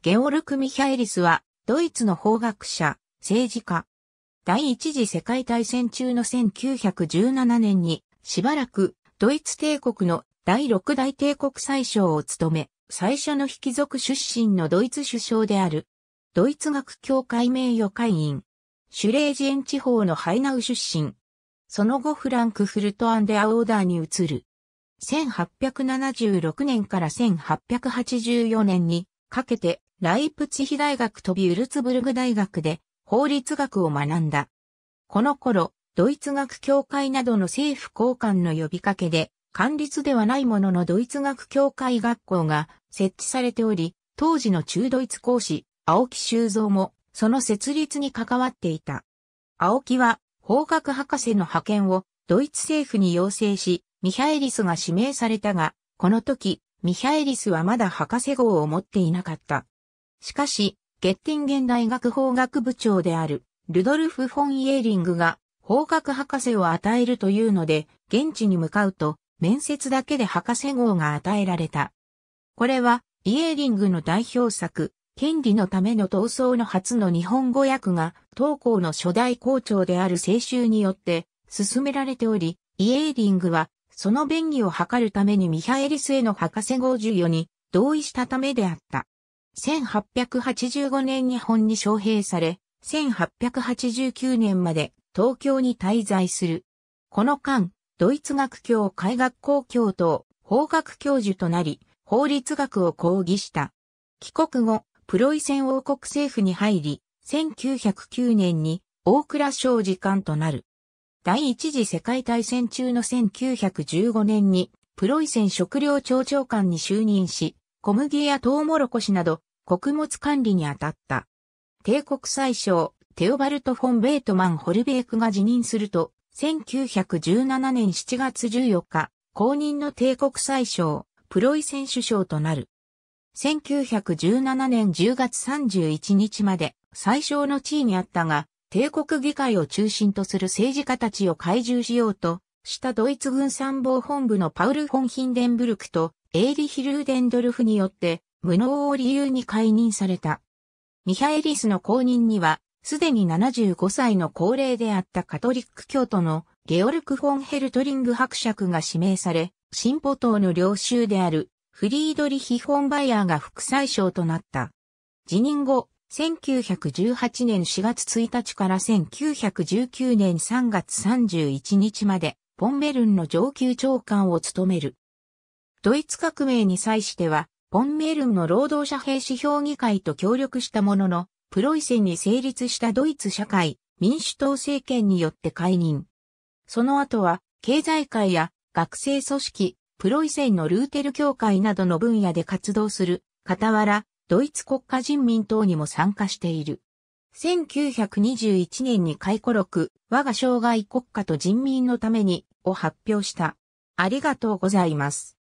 ゲオルク・ミヒャエリスは、ドイツの法学者、政治家。第一次世界大戦中の1917年に、しばらく、ドイツ帝国の第六大帝国最相を務め、最初の非貴族出身のドイツ首相である。ドイツ学協会名誉会員。シュレージエン地方のハイナウ出身。その後フランクフルトアンデアオーダーに移る。1876年から1884年にかけてライプツヒ大学とビュルツブルグ大学で法律学を学んだ。この頃、ドイツ学協会などの政府交換の呼びかけで、官立ではないもののドイツ学協会学校が設置されており、当時の中ドイツ講師、青木修造も、その設立に関わっていた。青木は、法学博士の派遣をドイツ政府に要請し、ミハエリスが指名されたが、この時、ミハエリスはまだ博士号を持っていなかった。しかし、ゲッティンゲン大学法学部長である、ルドルフ・フォン・イエーリングが、法学博士を与えるというので、現地に向かうと、面接だけで博士号が与えられた。これは、イエーリングの代表作、権利のための闘争の初の日本語訳が、当校の初代校長である青州によって、進められており、イエーリングは、その便宜を図るためにミハエリスへの博士号授与に同意したためであった。1885年日本に招聘され、1889年まで東京に滞在する。この間、ドイツ学教海学校教頭、法学教授となり、法律学を講義した。帰国後、プロイセン王国政府に入り、1909年に大倉省次官となる。第一次世界大戦中の1915年に、プロイセン食糧庁長官に就任し、小麦やトウモロコシなど穀物管理に当たった。帝国宰相、テオバルト・フォン・ベートマン・ホルベークが辞任すると、1917年7月14日、公認の帝国宰相、プロイセン首相となる。1917年10月31日まで最小の地位にあったが、帝国議会を中心とする政治家たちを懐柔しようと、したドイツ軍参謀本部のパウル・フォン・ヒンデンブルクとエーリヒ・ルーデンドルフによって無能を理由に解任された。ミハエリスの後任には、すでに75歳の高齢であったカトリック教徒のゲオルク・フォン・ヘルトリング伯爵が指名され、進歩党の領袖であるフリードリヒ・フォンバイヤーが副宰相となった。辞任後、1918年4月1日から1919年3月31日まで、ポンベルンの上級長官を務める。ドイツ革命に際しては、ポンメールンの労働者兵士評議会と協力したものの、プロイセンに成立したドイツ社会民主党政権によって解任。その後は、経済界や学生組織、プロイセンのルーテル協会などの分野で活動する、傍ら、ドイツ国家人民党にも参加している。1921年に回顧録、我が障害国家と人民のために、を発表した。ありがとうございます。